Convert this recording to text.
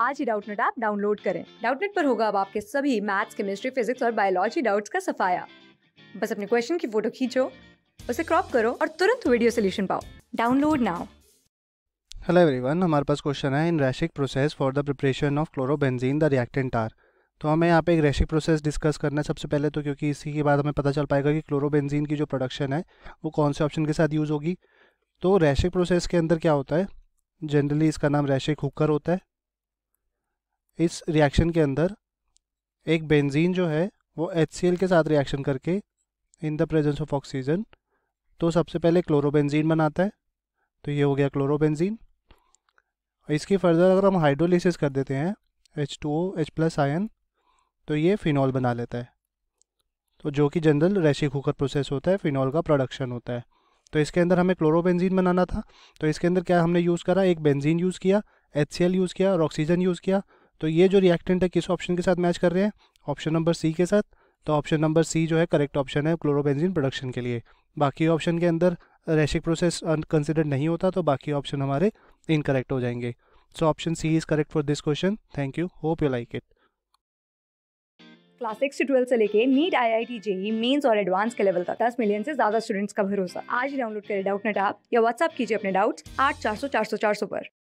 आज ही Doubtnut app download करें डाउटनेट पर होगा अब आपके सभी मैथ्स केमिस्ट्री फिजिक्स और बायोलॉजी डाउट्स का सफाया बस अपने क्वेश्चन की फोटो खींचो उसे क्रॉप करो और तुरंत वीडियो सोल्यूशन पाओ डाउनलोड नाउ हेलो एवरीवन हमारे पास क्वेश्चन है in Raschig process for the preparation of chlorobenzene the reactant are तो हमें यहाँ पे एक रैशिक प्रोसेस डिस्कस करना है सबसे पहले तो क्योंकि इसी के बाद हमें पता चल पाएगा कि क्लोरोबेंजीन की जो प्रोडक्शन है वो कौन से ऑप्शन के साथ यूज़ होगी तो रैशिक प्रोसेस के अंदर क्या होता है जनरली इसका नाम रैशिक हुकर होता है इस रिएक्शन के अंदर एक बेंजीन जो है वो एच के साथ रिएक्शन करके in the presence of oxygen तो सबसे पहले क्लोरोबेंजीन बनाता है तो ये हो गया क्लोरोबेंजीन इसकी फर्दर अगर हम हाइड्रोलिसिस कर देते हैं H two O H plus ion तो ये फ़िनॉल बना लेता है तो जो कि जनरल रेशी कुकर प्रोसेस होता है फ़िनॉल का प्रोडक्शन होता है तो इसके अंदर हमें क्लोरोबेंजीन बनाना था तो इसके अंदर क्या हमने यूज़ करा एक बेंजीन यूज़ किया एच यूज़ किया और ऑक्सीजन यूज़ किया तो ये जो रिएक्टेंट है किस ऑप्शन के साथ मैच कर रहे हैं ऑप्शन नंबर सी के साथ तो ऑप्शन नंबर सी जो है करेक्ट ऑप्शन है क्लोरोबेंजीन प्रोडक्शन के लिए बाकी ऑप्शन के अंदर रेशिक प्रोसेस कंसिडर नहीं होता तो बाकी ऑप्शन हमारे इनकरेक्ट हो जाएंगे so option C is correct for this question thank you hope you like it class six से ट्वेल्व से लेके NEET I I T JEE mains और एडवांस के लेवल तक दस मिलियन से ज्यादा स्टूडेंट्स का भरोसा आज डाउनलोड करें डाउट नेट आप या व्हाट्सअप कीजिए अपने डाउट्स आठ चार सौ चार सौ चार सौ पर